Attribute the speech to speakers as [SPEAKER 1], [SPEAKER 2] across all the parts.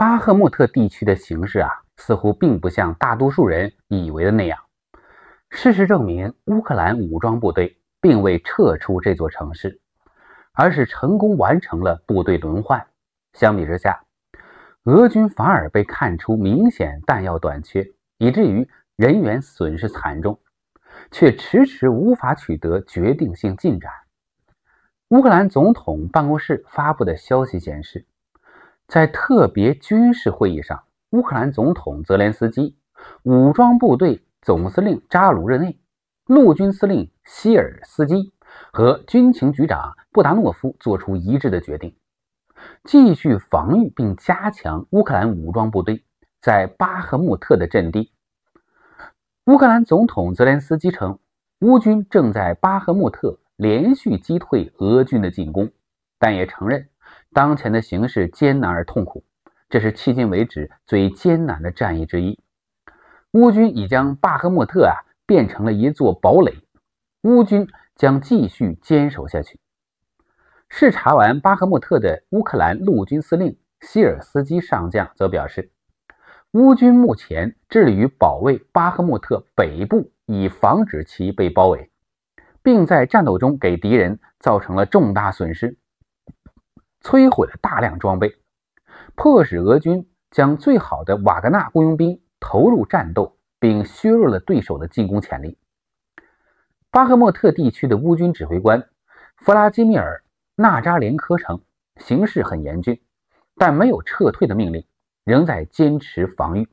[SPEAKER 1] 巴赫穆特地区的形势啊，似乎并不像大多数人以为的那样。事实证明，乌克兰武装部队并未撤出这座城市，而是成功完成了部队轮换。相比之下，俄军反而被看出明显弹药短缺，以至于人员损失惨重，却迟迟无法取得决定性进展。乌克兰总统办公室发布的消息显示。在特别军事会议上，乌克兰总统泽连斯基、武装部队总司令扎鲁日内、陆军司令希尔斯基和军情局长布达诺夫作出一致的决定，继续防御并加强乌克兰武装部队在巴赫穆特的阵地。乌克兰总统泽连斯基称，乌军正在巴赫穆特连续击退俄军的进攻，但也承认。当前的形势艰难而痛苦，这是迄今为止最艰难的战役之一。乌军已将巴赫穆特啊变成了一座堡垒，乌军将继续坚守下去。视察完巴赫穆特的乌克兰陆军司令希尔斯基上将则表示，乌军目前致力于保卫巴赫穆特北部，以防止其被包围，并在战斗中给敌人造成了重大损失。摧毁了大量装备，迫使俄军将最好的瓦格纳雇佣兵投入战斗，并削弱了对手的进攻潜力。巴赫莫特地区的乌军指挥官弗拉基米尔·纳扎连科称，形势很严峻，但没有撤退的命令，仍在坚持防御。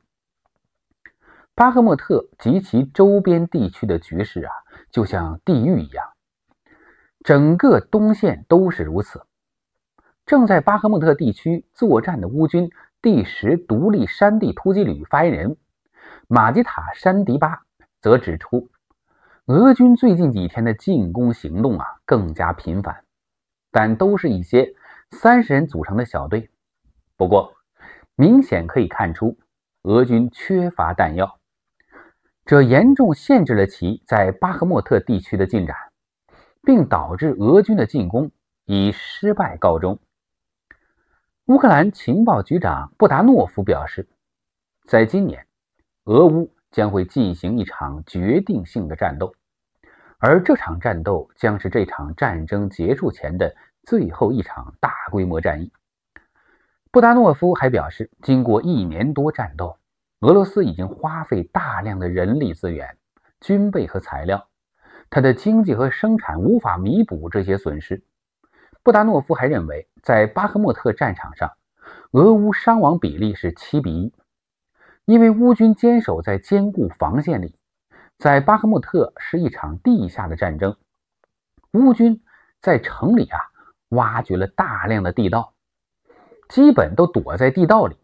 [SPEAKER 1] 巴赫莫特及其周边地区的局势啊，就像地狱一样，整个东线都是如此。正在巴赫穆特地区作战的乌军第十独立山地突击旅发言人马吉塔·山迪巴则指出，俄军最近几天的进攻行动啊更加频繁，但都是一些三十人组成的小队。不过，明显可以看出，俄军缺乏弹药，这严重限制了其在巴赫穆特地区的进展，并导致俄军的进攻以失败告终。乌克兰情报局长布达诺夫表示，在今年，俄乌将会进行一场决定性的战斗，而这场战斗将是这场战争结束前的最后一场大规模战役。布达诺夫还表示，经过一年多战斗，俄罗斯已经花费大量的人力资源、军备和材料，它的经济和生产无法弥补这些损失。布达诺夫还认为，在巴赫莫特战场上，俄乌伤亡比例是七比一，因为乌军坚守在坚固防线里，在巴赫莫特是一场地下的战争。乌军在城里啊，挖掘了大量的地道，基本都躲在地道里，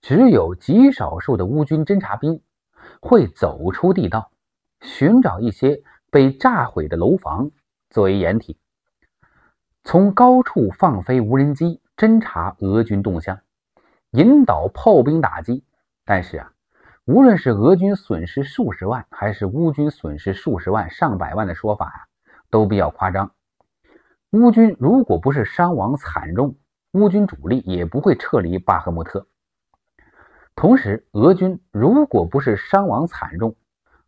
[SPEAKER 1] 只有极少数的乌军侦察兵会走出地道，寻找一些被炸毁的楼房作为掩体。从高处放飞无人机侦察俄军动向，引导炮兵打击。但是啊，无论是俄军损失数十万，还是乌军损失数十万、上百万的说法呀，都比较夸张。乌军如果不是伤亡惨重，乌军主力也不会撤离巴赫穆特。同时，俄军如果不是伤亡惨重，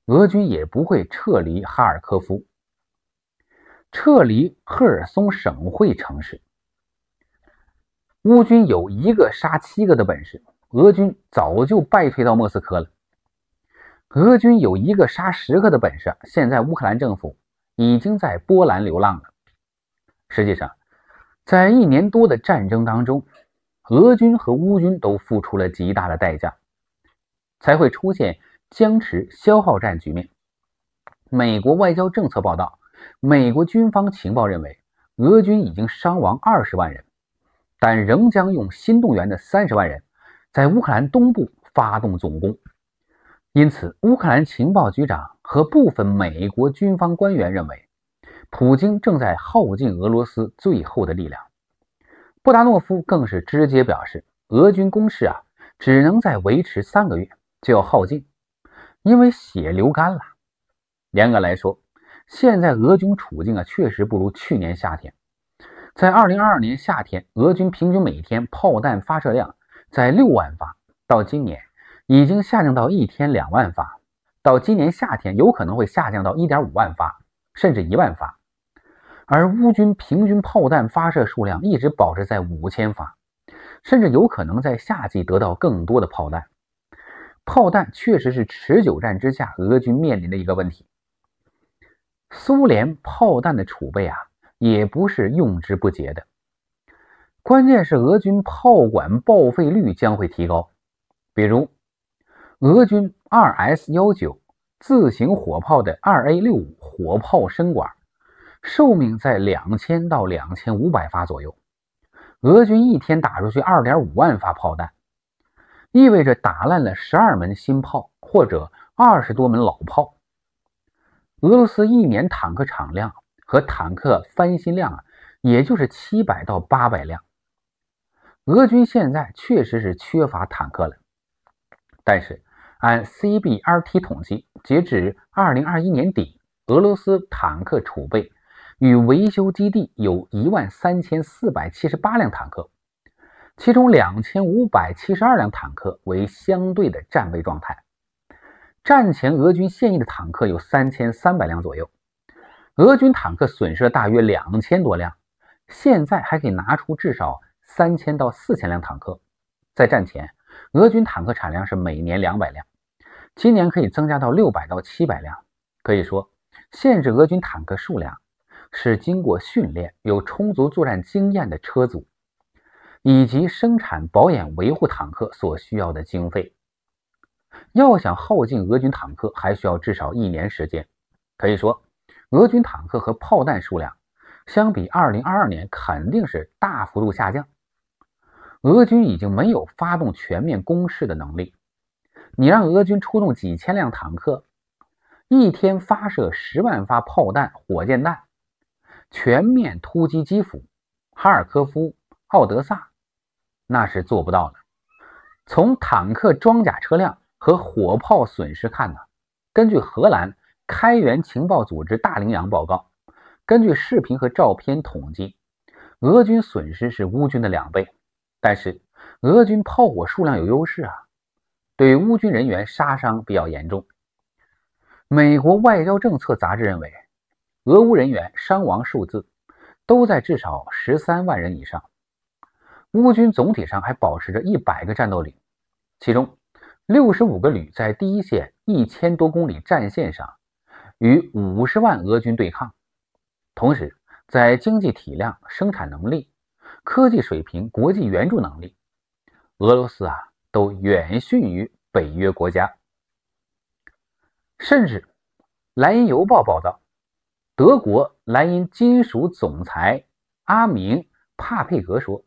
[SPEAKER 1] 俄军也不会撤离哈尔科夫。撤离赫尔松省会城市，乌军有一个杀七个的本事，俄军早就败退到莫斯科了。俄军有一个杀十个的本事，现在乌克兰政府已经在波兰流浪了。实际上，在一年多的战争当中，俄军和乌军都付出了极大的代价，才会出现僵持消耗战局面。美国外交政策报道。美国军方情报认为，俄军已经伤亡二十万人，但仍将用新动员的三十万人，在乌克兰东部发动总攻。因此，乌克兰情报局长和部分美国军方官员认为，普京正在耗尽俄罗斯最后的力量。布达诺夫更是直接表示，俄军攻势啊，只能再维持三个月，就要耗尽，因为血流干了。严格来说。现在俄军处境啊，确实不如去年夏天。在2022年夏天，俄军平均每天炮弹发射量在6万发，到今年已经下降到一天2万发，到今年夏天有可能会下降到1.5万发，甚至1万发。而乌军平均炮弹发射数量一直保持在5000发，甚至有可能在夏季得到更多的炮弹。炮弹确实是持久战之下俄军面临的一个问题。苏联炮弹的储备啊，也不是用之不竭的。关键是俄军炮管报废率将会提高。比如，俄军 2S19 自行火炮的 2A65 火炮身管，寿命在两千到两千五百发左右。俄军一天打出去二点五万发炮弹，意味着打烂了十二门新炮或者二十多门老炮。俄罗斯一年坦克产量和坦克翻新量啊，也就是七百到八百辆。俄军现在确实是缺乏坦克了，但是按 CBRT 统计，截至二零二一年底，俄罗斯坦克储备与维修基地有一万三千四百七十八辆坦克，其中两千五百七十二辆坦克为相对的战备状态。战前俄军现役的坦克有三千三百辆左右，俄军坦克损失了大约两千多辆，现在还可以拿出至少三千到四千辆坦克。在战前，俄军坦克产量是每年两百辆，今年可以增加到六百到七百辆。可以说，限制俄军坦克数量，是经过训练、有充足作战经验的车组，以及生产、保养、维护坦克所需要的经费。要想耗尽俄军坦克，还需要至少一年时间。可以说，俄军坦克和炮弹数量相比2022年肯定是大幅度下降。俄军已经没有发动全面攻势的能力。你让俄军出动几千辆坦克，一天发射十万发炮弹、火箭弹，全面突击基辅、哈尔科夫、奥德萨，那是做不到的。从坦克装甲车辆。和火炮损失看呢？根据荷兰开源情报组织“大羚羊”报告，根据视频和照片统计，俄军损失是乌军的两倍，但是俄军炮火数量有优势啊，对乌军人员杀伤比较严重。美国外交政策杂志认为，俄乌人员伤亡数字都在至少十三万人以上，乌军总体上还保持着一百个战斗力，其中。六十五个旅在第一线一千多公里战线上与五十万俄军对抗，同时在经济体量、生产能力、科技水平、国际援助能力，俄罗斯啊都远逊于北约国家。甚至《莱茵邮报》报道，德国莱茵金属总裁阿明·帕佩格说，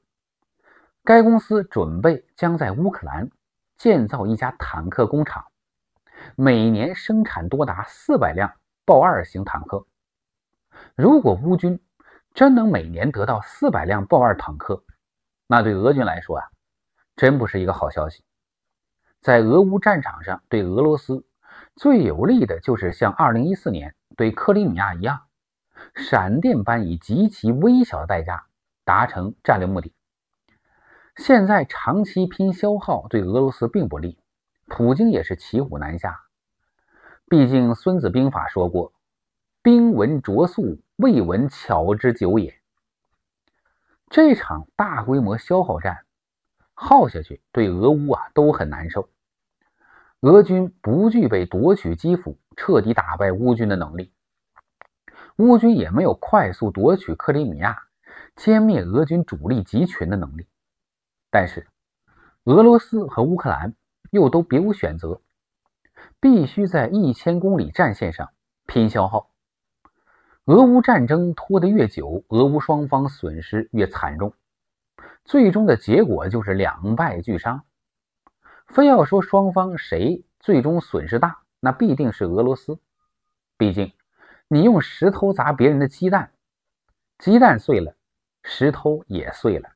[SPEAKER 1] 该公司准备将在乌克兰。建造一家坦克工厂，每年生产多达四百辆豹二型坦克。如果乌军真能每年得到四百辆豹二坦克，那对俄军来说啊，真不是一个好消息。在俄乌战场上，对俄罗斯最有利的就是像二零一四年对克里米亚一样，闪电般以极其微小的代价达成战略目的。现在长期拼消耗对俄罗斯并不利，普京也是骑虎难下。毕竟《孙子兵法》说过：“兵闻拙速，未闻巧之久也。”这场大规模消耗战耗下去，对俄乌啊都很难受。俄军不具备夺取基辅、彻底打败乌军的能力，乌军也没有快速夺取克里米亚、歼灭俄军主力集群的能力。但是，俄罗斯和乌克兰又都别无选择，必须在一千公里战线上拼消耗。俄乌战争拖得越久，俄乌双方损失越惨重，最终的结果就是两败俱伤。非要说双方谁最终损失大，那必定是俄罗斯。毕竟，你用石头砸别人的鸡蛋，鸡蛋碎了，石头也碎了。